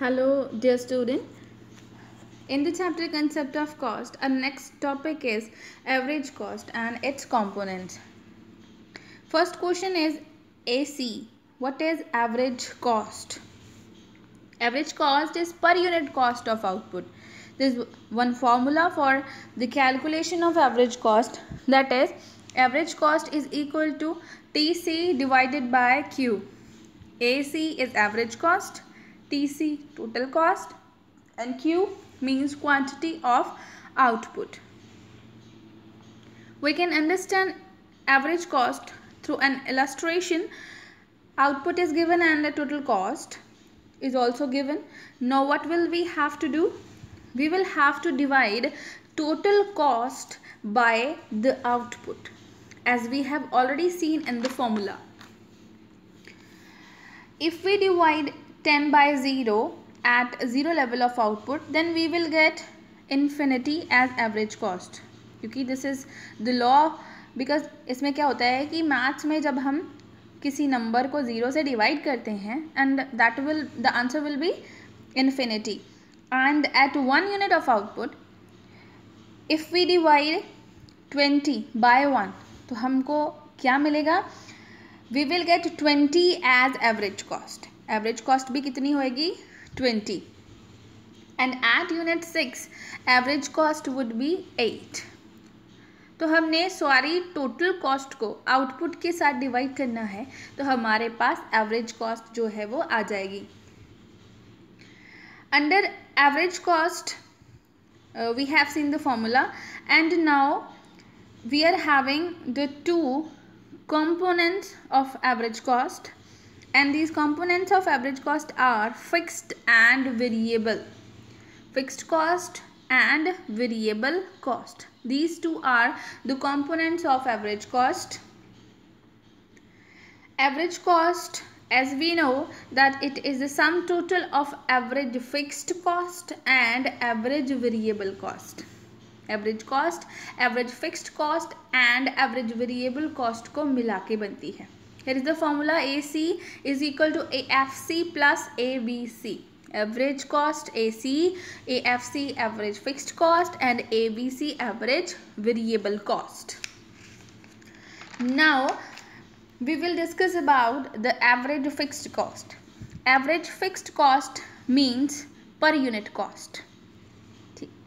Hello dear student. In the chapter concept of cost, our next topic is average cost and its components. First question is AC. What is average cost? Average cost is per unit cost of output. There is one formula for the calculation of average cost that is average cost is equal to TC divided by Q. AC is average cost TC total cost and Q means quantity of output. We can understand average cost through an illustration. Output is given and the total cost is also given. Now what will we have to do? We will have to divide total cost by the output as we have already seen in the formula. If we divide 10 by 0 at 0 level of output then we will get infinity as average cost क्योंकि this is the law because इसमें क्या होता है कि maths में जब हम किसी नंबर को ज़ीरो से डिवाइड करते हैं and that will the answer will be infinity and at one unit of output if we divide twenty by one तो हमको क्या मिलेगा we will get twenty as average cost average cost भी कितनी होएगी twenty and at unit six average cost would be eight तो हमने sorry total cost को आउटपुट के साथ डिवाइड करना है तो हमारे पास एवरेज कॉस्ट जो है वो आ जाएगी under average cost we have seen the formula and now we are having the two components of average cost and these components of average cost are fixed and variable fixed cost and variable cost these two are the components of average cost average cost as we know that it is the sum total of average fixed cost and average variable cost average cost average fixed cost and average variable cost को मिला के बनती है here is the formula A C is equal to A F C plus A B C average cost A C A F C average fixed cost and A B C average variable cost now we will discuss about the average fixed cost average fixed cost means per unit cost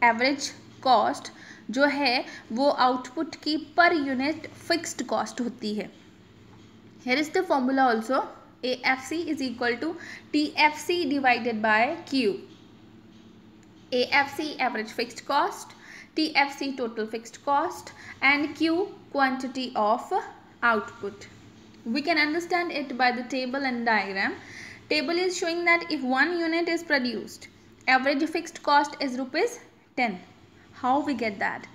average cost जो है वो output की per unit fixed cost होती है here is the formula also A F C is equal to T F C divided by Q A F C average fixed cost T F C total fixed cost and Q quantity of output we can understand it by the table and diagram table is showing that if one unit is produced average fixed cost is rupees ten how we get that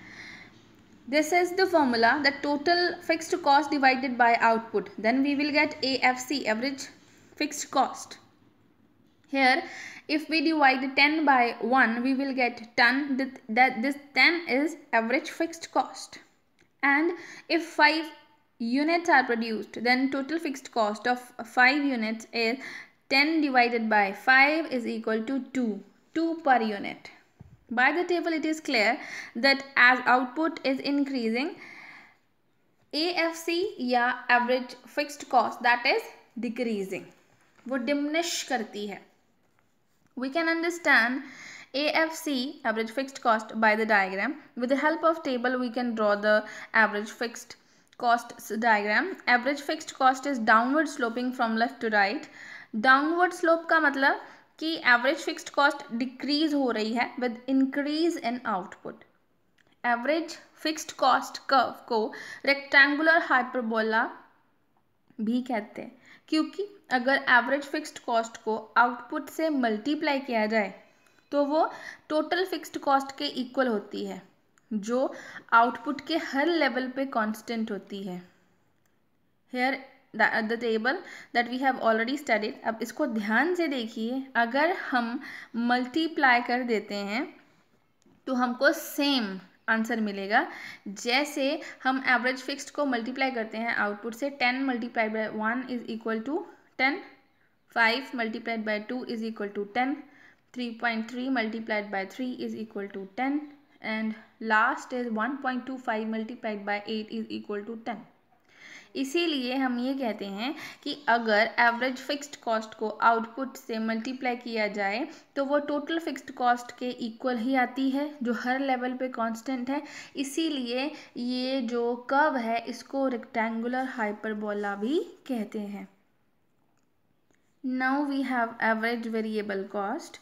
this is the formula the total fixed cost divided by output then we will get afc average fixed cost here if we divide 10 by 1 we will get 10 that this 10 is average fixed cost and if 5 units are produced then total fixed cost of 5 units is 10 divided by 5 is equal to 2 2 per unit By the table, it is clear that as output is increasing, AFC ya average fixed cost that is decreasing wo diminish karti hai We can understand AFC average fixed cost by the diagram. With the help of table we can draw the average fixed cost diagram. Average fixed cost is downward sloping from left to right. Downward slope का मतलब कि average fixed cost decrease हो रही है with increase in output average fixed cost curve को rectangular hyperbola भी कहते हैं क्योंकि अगर एवरेज फिक्स्ड कॉस्ट को आउटपुट से मल्टीप्लाई किया जाए तो वो टोटल फिक्स्ड कॉस्ट के इक्वल होती है जो आउटपुट के हर लेवल पे कांस्टेंट होती है here the table that we have already studied अब इसको ध्यान से देखिए अगर हम मल्टीप्लाई कर देते हैं तो हमको सेम आंसर मिलेगा जैसे हम एवरेज फिक्स्ड को मल्टीप्लाई करते हैं आउटपुट से ten multiply by one is equal to ten five multiplied by two is equal to ten three point three multiplied by three is equal to ten and last is one point two five multiplied by eight is equal to ten इसीलिए हम ये कहते हैं कि अगर average fixed cost को output से multiply किया जाए तो वो टोटल फिक्स्ड कॉस्ट के इक्वल ही आती है जो हर लेवल पे कांस्टेंट है इसीलिए ये जो कर्व है इसको रेक्टेंगुलर हाइपरबोला भी कहते हैं now we have average variable cost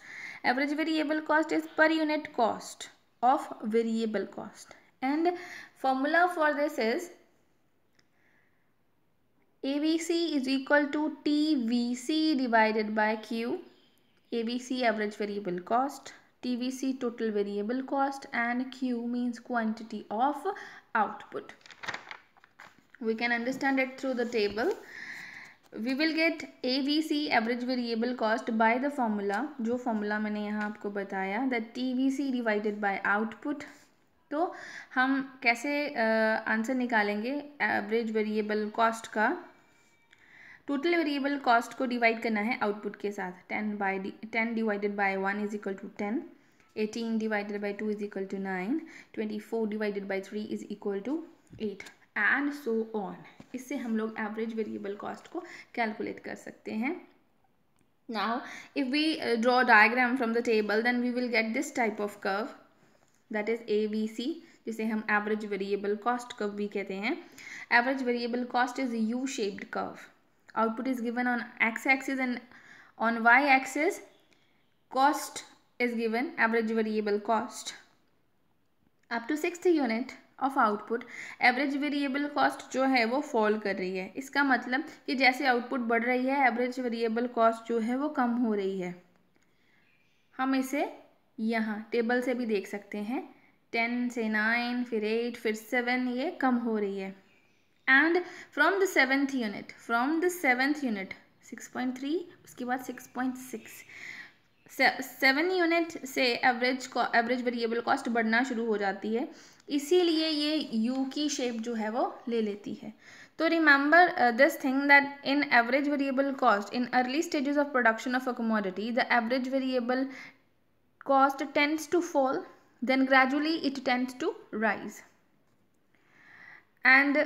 average variable cost is per unit cost of variable cost and formula for this is ABC is equal to TVC divided by Q. ABC average variable cost, TVC total variable cost and Q means quantity of output. We can understand it through the table. We will get a average variable cost by the formula. The formula जो formula मैंने यहाँ आपको बताया that T V C divided by output तो हम कैसे answer uh, निकालेंगे average variable cost का टोटल वेरिएबल कॉस्ट को डिवाइड करना है आउटपुट के साथ ten by ten divided by one is equal to ten eighteen divided by two is equal to nine twenty four divided by three is equal to eight and so on इससे हम लोग average variable cost को calculate कर सकते हैं now if we draw diagram from the table then we will get this type of curve that is A V C जिसे हम average variable cost curve भी कहते हैं average variable cost is U shaped curve output is given on x-axis and on y-axis cost is given average variable cost up to 60 unit of output average variable cost जो है वो fall कर रही है इसका मतलब कि जैसे आउटपुट बढ़ रही है एवरेज वेरिएबल कॉस्ट जो है वो कम हो रही है हम इसे यहाँ टेबल से भी देख सकते हैं टेन से नाइन फिर एट फिर सेवन ये कम हो रही है and from the seventh unit from the seventh unit 6.3 उसके बाद 6.6 सेवन यूनिट से एवरेज एवरेज वेरिएबल कॉस्ट बढ़ना शुरू हो जाती है इसीलिए ये यू की शेप जो है वो ले लेती है तो remember this thing that in average variable cost in early stages of production of a commodity the average variable cost tends to fall then gradually it tends to rise and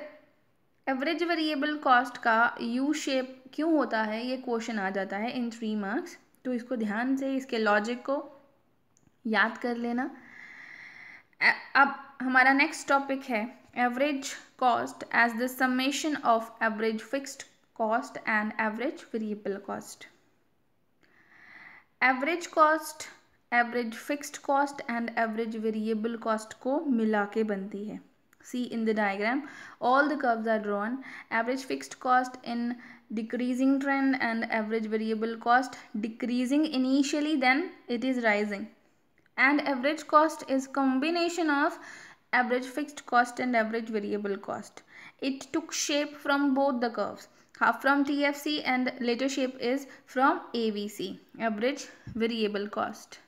average variable cost का U shape क्यों होता है ये question आ जाता है in three marks तो इसको ध्यान से इसके लॉजिक को याद कर लेना अब हमारा नेक्स्ट टॉपिक है average cost as the summation of average fixed cost and average variable cost average cost average fixed cost and average variable cost को मिला के बनती है see in the diagram all the curves are drawn average fixed cost in decreasing trend and average variable cost decreasing initially then it is rising and average cost is combination of average fixed cost and average variable cost it took shape from both the curves half from tfc and later shape is from avc average variable cost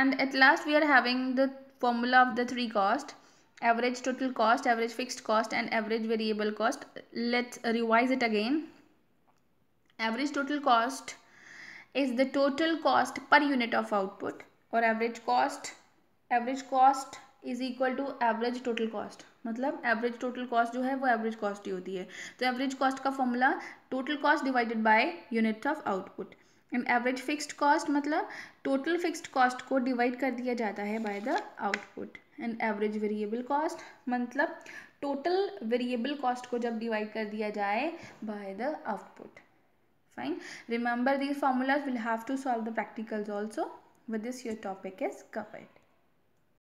and at last we are having the formula of the three cost average total cost, average fixed cost and average variable cost. Let's revise it again. Average total cost is the total cost per unit of output और average cost, average cost is equal to average total cost मतलब average total cost जो है वो average cost ही होती है तो average cost का formula total cost divided by unit of output and average fixed cost मतलब टोटल फिक्स्ड कॉस्ट को डिवाइड कर दिया जाता है by the output and average variable cost मतलब टोटल वेरिएबल कॉस्ट को जब डिवाइड कर दिया जाए by the output fine remember this formulas will have to solve the practicals also with this your topic is covered